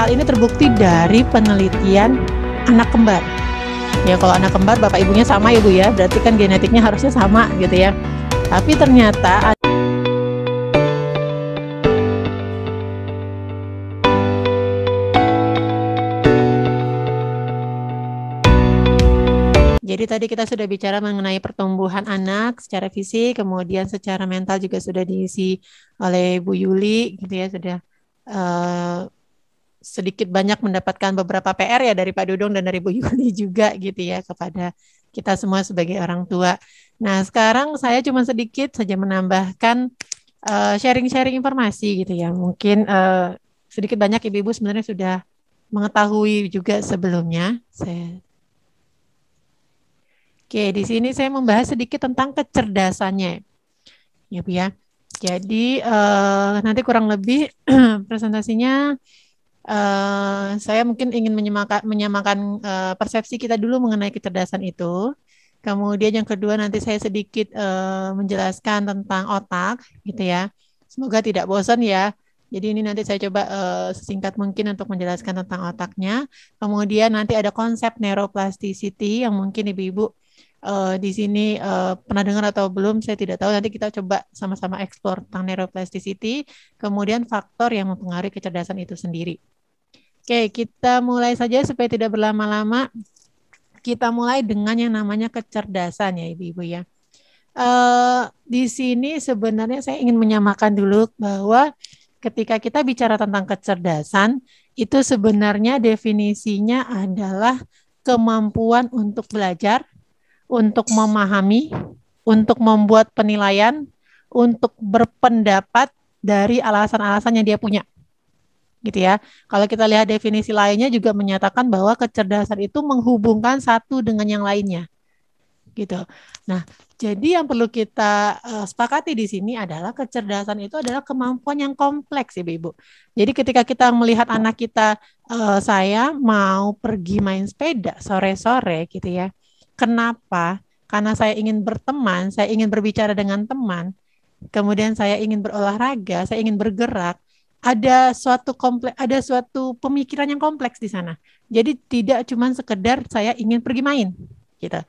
Hal ini terbukti dari penelitian anak kembar. Ya kalau anak kembar bapak ibunya sama ya Bu ya, berarti kan genetiknya harusnya sama gitu ya. Tapi ternyata Jadi tadi kita sudah bicara mengenai pertumbuhan anak secara fisik, kemudian secara mental juga sudah diisi oleh Bu Yuli, gitu ya, sudah uh, sedikit banyak mendapatkan beberapa PR ya dari Pak Dudung dan dari Bu Yuli juga gitu ya kepada kita semua sebagai orang tua. Nah sekarang saya cuma sedikit saja menambahkan eh, sharing-sharing uh, informasi gitu ya. Mungkin uh, sedikit banyak ibu-ibu sebenarnya sudah mengetahui juga sebelumnya. Saya Oke, di sini saya membahas sedikit tentang kecerdasannya. Ya, Bu ya. Jadi uh, nanti kurang lebih presentasinya Uh, saya mungkin ingin menyamakan, menyamakan uh, persepsi kita dulu mengenai kecerdasan itu. Kemudian yang kedua nanti saya sedikit uh, menjelaskan tentang otak, gitu ya. Semoga tidak bosan ya. Jadi ini nanti saya coba uh, sesingkat mungkin untuk menjelaskan tentang otaknya. Kemudian nanti ada konsep neuroplasticity yang mungkin ibu-ibu uh, di sini uh, pernah dengar atau belum saya tidak tahu nanti kita coba sama-sama eksplor tentang neuroplasticity kemudian faktor yang mempengaruhi kecerdasan itu sendiri oke kita mulai saja supaya tidak berlama-lama kita mulai dengan yang namanya kecerdasan ya ibu-ibu ya uh, di sini sebenarnya saya ingin menyamakan dulu bahwa ketika kita bicara tentang kecerdasan itu sebenarnya definisinya adalah kemampuan untuk belajar untuk memahami, untuk membuat penilaian, untuk berpendapat dari alasan-alasan yang dia punya. Gitu ya. Kalau kita lihat definisi lainnya juga menyatakan bahwa kecerdasan itu menghubungkan satu dengan yang lainnya. Gitu. Nah, jadi yang perlu kita uh, sepakati di sini adalah kecerdasan itu adalah kemampuan yang kompleks, ya, ibu Jadi ketika kita melihat anak kita uh, saya mau pergi main sepeda sore-sore gitu ya Kenapa? Karena saya ingin berteman, saya ingin berbicara dengan teman, kemudian saya ingin berolahraga, saya ingin bergerak. Ada suatu kompleks, ada suatu pemikiran yang kompleks di sana. Jadi tidak cuma sekedar saya ingin pergi main, gitu.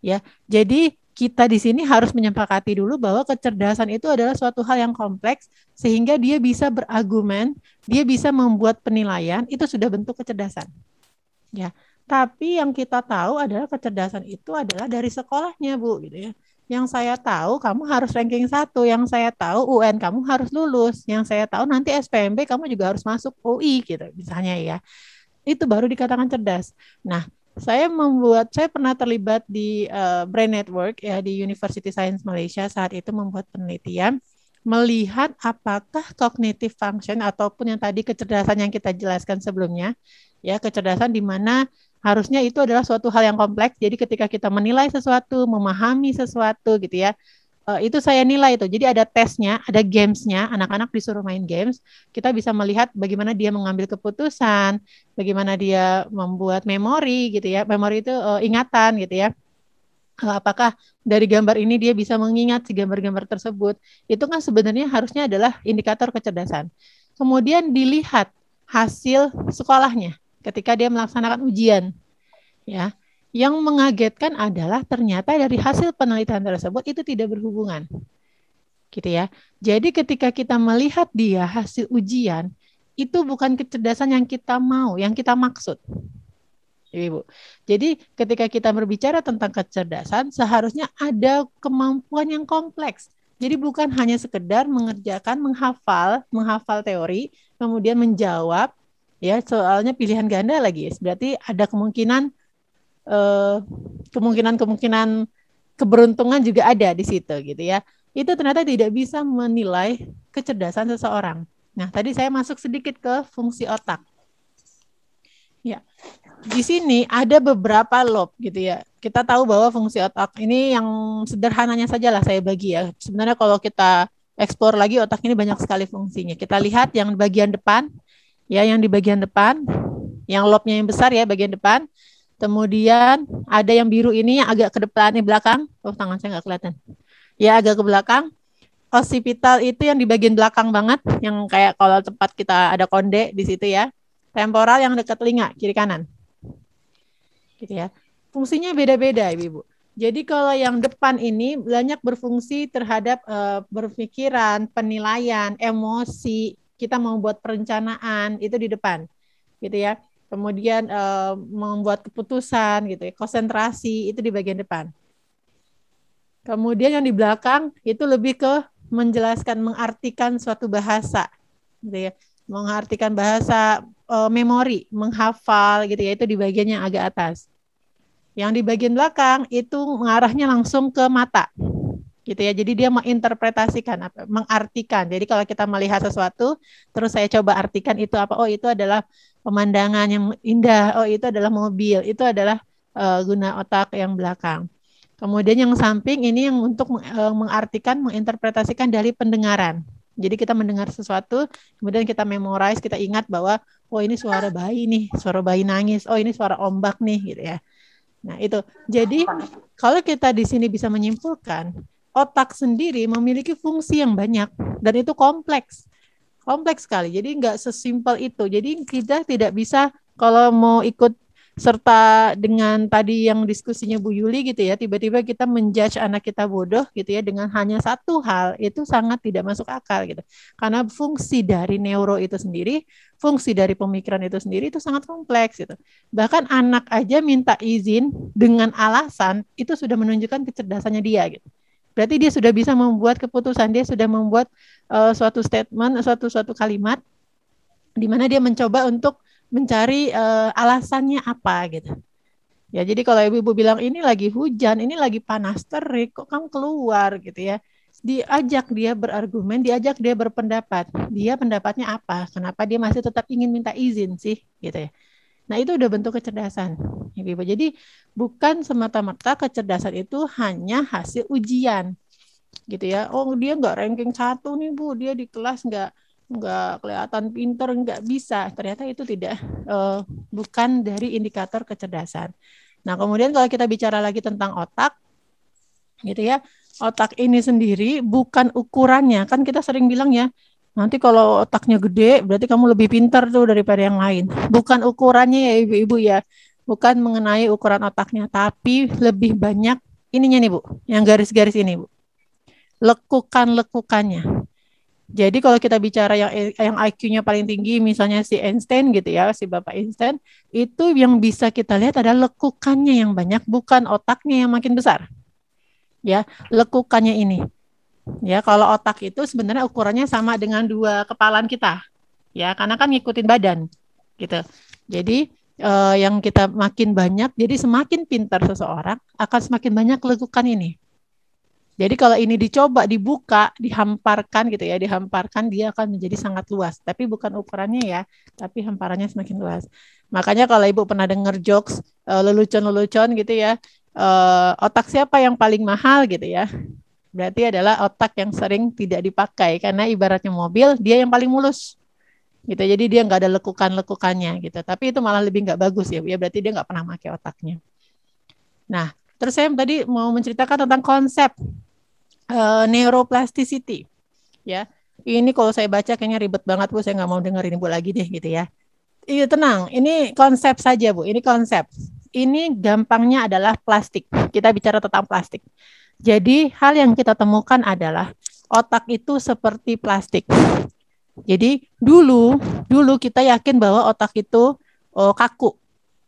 Ya, jadi kita di sini harus menyepakati dulu bahwa kecerdasan itu adalah suatu hal yang kompleks sehingga dia bisa berargumen, dia bisa membuat penilaian, itu sudah bentuk kecerdasan. Ya. Tapi yang kita tahu adalah kecerdasan itu adalah dari sekolahnya, Bu, gitu ya. Yang saya tahu kamu harus ranking satu, yang saya tahu UN kamu harus lulus, yang saya tahu nanti SPMB kamu juga harus masuk UI gitu misalnya ya. Itu baru dikatakan cerdas. Nah, saya membuat saya pernah terlibat di uh, Brain Network ya di University Science Malaysia saat itu membuat penelitian melihat apakah cognitive function ataupun yang tadi kecerdasan yang kita jelaskan sebelumnya ya kecerdasan di mana harusnya itu adalah suatu hal yang kompleks. Jadi ketika kita menilai sesuatu, memahami sesuatu gitu ya, eh, itu saya nilai itu. Jadi ada tesnya, ada gamesnya. Anak-anak disuruh main games, kita bisa melihat bagaimana dia mengambil keputusan, bagaimana dia membuat memori gitu ya. Memori itu uh, ingatan gitu ya. Eh, apakah dari gambar ini dia bisa mengingat si gambar-gambar tersebut? Itu kan sebenarnya harusnya adalah indikator kecerdasan. Kemudian dilihat hasil sekolahnya ketika dia melaksanakan ujian. Ya. Yang mengagetkan adalah ternyata dari hasil penelitian tersebut itu tidak berhubungan. Gitu ya. Jadi ketika kita melihat dia hasil ujian, itu bukan kecerdasan yang kita mau, yang kita maksud. Ibu. Jadi ketika kita berbicara tentang kecerdasan, seharusnya ada kemampuan yang kompleks. Jadi bukan hanya sekedar mengerjakan, menghafal, menghafal teori, kemudian menjawab, ya soalnya pilihan ganda lagi berarti ada kemungkinan eh, kemungkinan-kemungkinan keberuntungan juga ada di situ gitu ya itu ternyata tidak bisa menilai kecerdasan seseorang nah tadi saya masuk sedikit ke fungsi otak ya di sini ada beberapa lob gitu ya kita tahu bahwa fungsi otak ini yang sederhananya saja lah saya bagi ya sebenarnya kalau kita ekspor lagi otak ini banyak sekali fungsinya kita lihat yang bagian depan ya yang di bagian depan, yang lobnya yang besar ya bagian depan. Kemudian ada yang biru ini yang agak ke depan, di belakang. Oh tangan saya nggak kelihatan. Ya agak ke belakang. Occipital itu yang di bagian belakang banget, yang kayak kalau tempat kita ada konde di situ ya. Temporal yang dekat telinga kiri kanan. Gitu ya. Fungsinya beda-beda, Ibu. ibu. Jadi kalau yang depan ini banyak berfungsi terhadap uh, berpikiran, penilaian, emosi, kita mau buat perencanaan itu di depan gitu ya kemudian e, membuat keputusan gitu ya konsentrasi itu di bagian depan kemudian yang di belakang itu lebih ke menjelaskan mengartikan suatu bahasa gitu ya mengartikan bahasa e, memori menghafal gitu ya itu di bagian yang agak atas yang di bagian belakang itu mengarahnya langsung ke mata gitu ya. Jadi dia menginterpretasikan mengartikan. Jadi kalau kita melihat sesuatu, terus saya coba artikan itu apa? Oh, itu adalah pemandangan yang indah. Oh, itu adalah mobil. Itu adalah uh, guna otak yang belakang. Kemudian yang samping ini yang untuk eh, mengartikan, menginterpretasikan dari pendengaran. Jadi kita mendengar sesuatu, kemudian kita memorize, kita ingat bahwa oh ini suara bayi nih, suara bayi nangis, oh ini suara ombak nih gitu ya. Nah, itu. Jadi kalau kita di sini bisa menyimpulkan otak sendiri memiliki fungsi yang banyak dan itu kompleks. Kompleks sekali. Jadi nggak sesimpel itu. Jadi kita tidak bisa kalau mau ikut serta dengan tadi yang diskusinya Bu Yuli gitu ya, tiba-tiba kita menjudge anak kita bodoh gitu ya dengan hanya satu hal itu sangat tidak masuk akal gitu. Karena fungsi dari neuro itu sendiri, fungsi dari pemikiran itu sendiri itu sangat kompleks gitu. Bahkan anak aja minta izin dengan alasan itu sudah menunjukkan kecerdasannya dia gitu. Berarti dia sudah bisa membuat keputusan, dia sudah membuat uh, suatu statement, suatu suatu kalimat di mana dia mencoba untuk mencari uh, alasannya apa gitu. Ya, jadi kalau ibu-ibu bilang ini lagi hujan, ini lagi panas terik, kok kamu keluar gitu ya. Diajak dia berargumen, diajak dia berpendapat. Dia pendapatnya apa? Kenapa dia masih tetap ingin minta izin sih gitu ya. Nah, itu udah bentuk kecerdasan. Ibu iya, -Ibu. Jadi bukan semata-mata kecerdasan itu hanya hasil ujian, gitu ya. Oh dia nggak ranking satu nih bu, dia di kelas nggak nggak kelihatan pinter, nggak bisa. Ternyata itu tidak uh, bukan dari indikator kecerdasan. Nah kemudian kalau kita bicara lagi tentang otak, gitu ya, otak ini sendiri bukan ukurannya. Kan kita sering bilang ya, Nanti kalau otaknya gede, berarti kamu lebih pintar tuh daripada yang lain. Bukan ukurannya ya ibu-ibu ya bukan mengenai ukuran otaknya, tapi lebih banyak ininya nih Bu, yang garis-garis ini Bu. Lekukan-lekukannya. Jadi kalau kita bicara yang yang IQ-nya paling tinggi misalnya si Einstein gitu ya, si Bapak Einstein, itu yang bisa kita lihat adalah lekukannya yang banyak bukan otaknya yang makin besar. Ya, lekukannya ini. Ya, kalau otak itu sebenarnya ukurannya sama dengan dua kepalan kita. Ya, karena kan ngikutin badan gitu. Jadi uh, yang kita makin banyak, jadi semakin pintar seseorang akan semakin banyak lekukan ini. Jadi kalau ini dicoba, dibuka, dihamparkan gitu ya, dihamparkan dia akan menjadi sangat luas. Tapi bukan ukurannya ya, tapi hamparannya semakin luas. Makanya kalau ibu pernah dengar jokes uh, lelucon-lelucon gitu ya, uh, otak siapa yang paling mahal gitu ya? Berarti adalah otak yang sering tidak dipakai karena ibaratnya mobil, dia yang paling mulus gitu jadi dia nggak ada lekukan-lekukannya gitu tapi itu malah lebih nggak bagus ya ya berarti dia nggak pernah pakai otaknya nah terus saya tadi mau menceritakan tentang konsep uh, neuroplasticity ya ini kalau saya baca kayaknya ribet banget bu saya nggak mau dengerin bu lagi deh gitu ya iya tenang ini konsep saja bu ini konsep ini gampangnya adalah plastik kita bicara tentang plastik jadi hal yang kita temukan adalah otak itu seperti plastik jadi dulu dulu kita yakin bahwa otak itu uh, kaku.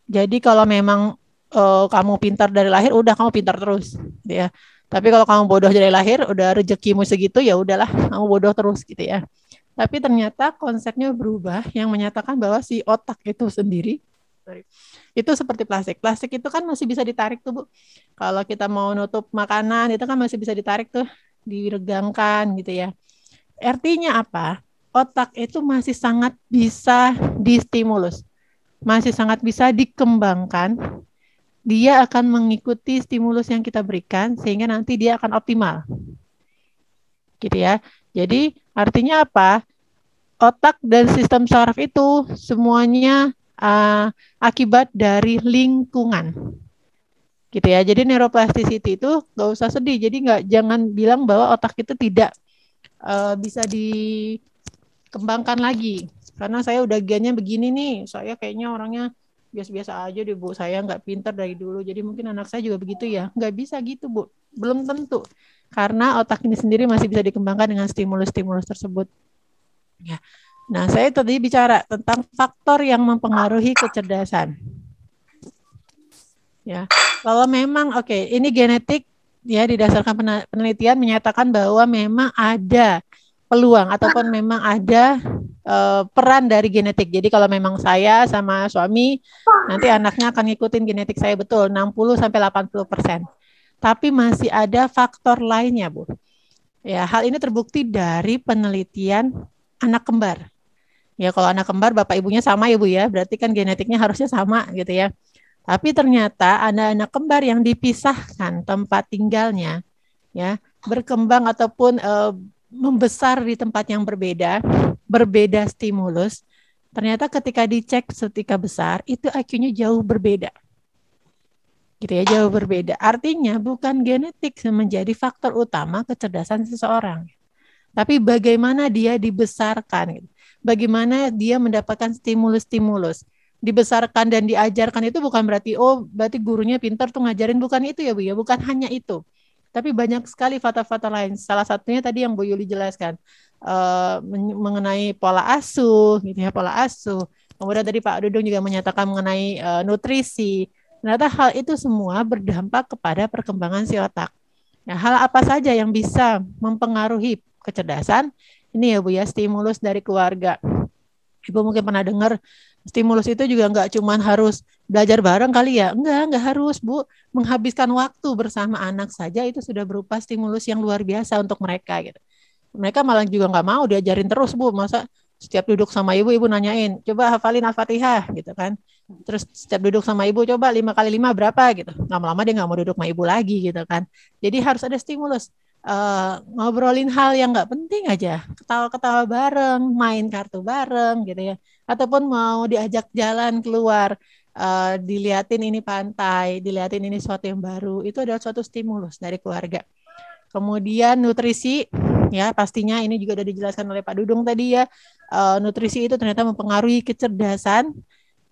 Jadi kalau memang uh, kamu pintar dari lahir udah kamu pintar terus gitu ya. Tapi kalau kamu bodoh dari lahir udah rezekimu segitu ya udahlah kamu bodoh terus gitu ya. Tapi ternyata konsepnya berubah yang menyatakan bahwa si otak itu sendiri itu seperti plastik. Plastik itu kan masih bisa ditarik tuh, Bu. Kalau kita mau nutup makanan itu kan masih bisa ditarik tuh, diregangkan gitu ya. Artinya apa? otak itu masih sangat bisa distimulus, masih sangat bisa dikembangkan. Dia akan mengikuti stimulus yang kita berikan sehingga nanti dia akan optimal. Gitu ya. Jadi artinya apa? Otak dan sistem saraf itu semuanya uh, akibat dari lingkungan. Gitu ya. Jadi neuroplasticity itu nggak usah sedih. Jadi nggak jangan bilang bahwa otak itu tidak uh, bisa di kembangkan lagi karena saya udah giannya begini nih saya kayaknya orangnya biasa-biasa aja deh bu saya nggak pinter dari dulu jadi mungkin anak saya juga begitu ya nggak bisa gitu bu belum tentu karena otak ini sendiri masih bisa dikembangkan dengan stimulus-stimulus tersebut ya nah saya tadi bicara tentang faktor yang mempengaruhi kecerdasan ya kalau memang oke okay, ini genetik ya didasarkan penelitian menyatakan bahwa memang ada peluang ataupun memang ada uh, peran dari genetik. Jadi kalau memang saya sama suami nanti anaknya akan ngikutin genetik saya betul 60 sampai 80%. persen. Tapi masih ada faktor lainnya, Bu. Ya, hal ini terbukti dari penelitian anak kembar. Ya, kalau anak kembar bapak ibunya sama ya, Bu ya. Berarti kan genetiknya harusnya sama gitu ya. Tapi ternyata ada anak kembar yang dipisahkan tempat tinggalnya ya, berkembang ataupun uh, membesar di tempat yang berbeda, berbeda stimulus, ternyata ketika dicek setika besar itu IQ-nya jauh berbeda. Gitu ya, jauh berbeda. Artinya bukan genetik menjadi faktor utama kecerdasan seseorang. Tapi bagaimana dia dibesarkan, gitu. bagaimana dia mendapatkan stimulus-stimulus. Dibesarkan dan diajarkan itu bukan berarti oh berarti gurunya pintar tuh ngajarin bukan itu ya Bu ya, bukan hanya itu tapi banyak sekali fakta-fakta lain. Salah satunya tadi yang Bu Yuli jelaskan uh, mengenai pola asuh, gitu ya pola asuh. Kemudian tadi Pak Dudung juga menyatakan mengenai uh, nutrisi. Ternyata hal itu semua berdampak kepada perkembangan si otak. Nah, hal apa saja yang bisa mempengaruhi kecerdasan? Ini ya Bu ya, stimulus dari keluarga. Ibu mungkin pernah dengar stimulus itu juga nggak cuman harus belajar bareng kali ya. Enggak, nggak harus, Bu. Menghabiskan waktu bersama anak saja itu sudah berupa stimulus yang luar biasa untuk mereka gitu. Mereka malah juga nggak mau diajarin terus, Bu. Masa setiap duduk sama ibu ibu nanyain coba hafalin al-fatihah gitu kan terus setiap duduk sama ibu coba lima kali lima berapa gitu lama-lama dia nggak mau duduk sama ibu lagi gitu kan jadi harus ada stimulus Eh, ngobrolin hal yang nggak penting aja, ketawa-ketawa bareng, main kartu bareng gitu ya, ataupun mau diajak jalan keluar, uh, diliatin ini pantai, diliatin ini sesuatu yang baru, itu adalah suatu stimulus dari keluarga. Kemudian nutrisi, ya pastinya ini juga sudah dijelaskan oleh Pak Dudung tadi ya, uh, nutrisi itu ternyata mempengaruhi kecerdasan,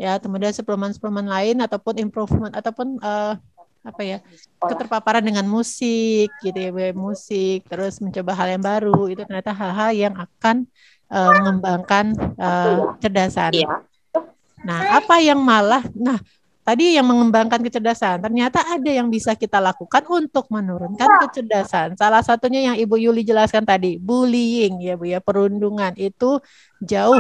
ya kemudian suplemen-suplemen lain ataupun improvement ataupun uh, apa ya keterpaparan dengan musik gitu ya musik terus mencoba hal yang baru itu ternyata hal-hal yang akan uh, mengembangkan uh, kecerdasan. Iya. Nah, apa yang malah nah tadi yang mengembangkan kecerdasan ternyata ada yang bisa kita lakukan untuk menurunkan kecerdasan. Salah satunya yang Ibu Yuli jelaskan tadi, bullying ya Bu ya, perundungan itu jauh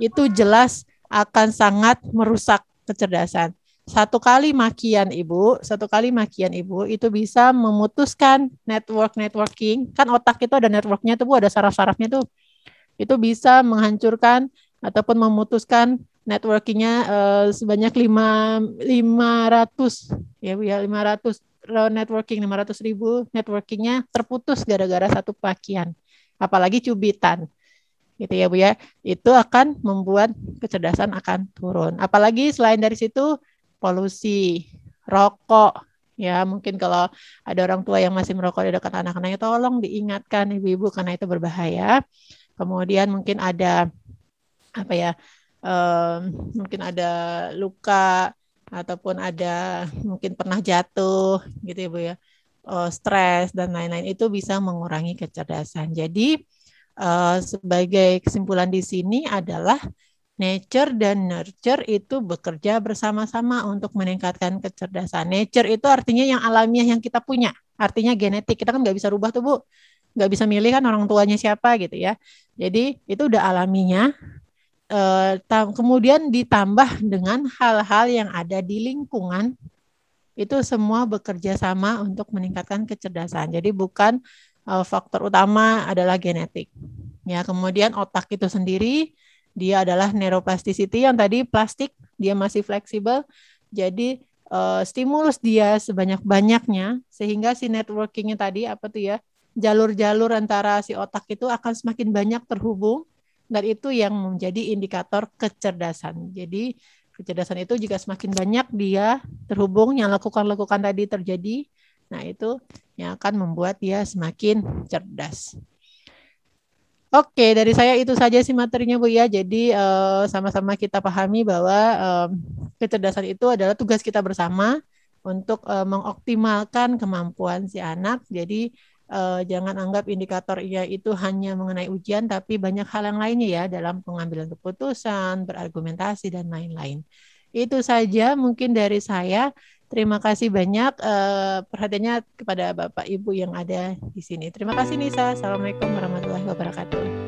itu jelas akan sangat merusak kecerdasan satu kali makian ibu, satu kali makian ibu itu bisa memutuskan network networking. Kan otak itu ada networknya tuh bu, ada saraf-sarafnya tuh. Itu bisa menghancurkan ataupun memutuskan networkingnya uh, sebanyak lima lima ratus ya bu ya lima ratus networking lima ratus ribu networkingnya terputus gara-gara satu pakian, apalagi cubitan gitu ya bu ya itu akan membuat kecerdasan akan turun apalagi selain dari situ polusi, rokok, ya mungkin kalau ada orang tua yang masih merokok di dekat anak-anaknya tolong diingatkan ibu-ibu karena itu berbahaya kemudian mungkin ada apa ya um, mungkin ada luka ataupun ada mungkin pernah jatuh gitu ibu ya uh, stres dan lain-lain itu bisa mengurangi kecerdasan jadi uh, sebagai kesimpulan di sini adalah Nature dan nurture itu bekerja bersama-sama untuk meningkatkan kecerdasan. Nature itu artinya yang alamiah yang kita punya, artinya genetik. Kita kan nggak bisa rubah tuh bu, nggak bisa milih kan orang tuanya siapa gitu ya. Jadi itu udah alaminya. E, eh, kemudian ditambah dengan hal-hal yang ada di lingkungan itu semua bekerja sama untuk meningkatkan kecerdasan. Jadi bukan e, faktor utama adalah genetik. Ya, kemudian otak itu sendiri dia adalah neuroplasticity yang tadi plastik, dia masih fleksibel. Jadi uh, stimulus dia sebanyak-banyaknya sehingga si networkingnya tadi apa tuh ya jalur-jalur antara si otak itu akan semakin banyak terhubung dan itu yang menjadi indikator kecerdasan. Jadi kecerdasan itu jika semakin banyak dia terhubung yang lakukan-lakukan tadi terjadi, nah itu yang akan membuat dia semakin cerdas. Oke, dari saya itu saja sih materinya Bu ya. Jadi sama eh, sama-sama kita pahami bahwa um, kecerdasan itu adalah tugas kita bersama untuk uh, mengoptimalkan kemampuan si anak. Jadi uh, jangan anggap indikator ia itu hanya mengenai ujian, tapi banyak hal yang lainnya ya dalam pengambilan keputusan, berargumentasi dan lain-lain. Itu saja mungkin dari saya. Terima kasih banyak uh, perhatiannya kepada Bapak Ibu yang ada di sini. Terima kasih Nisa. Assalamualaikum warahmatullahi wabarakatuh.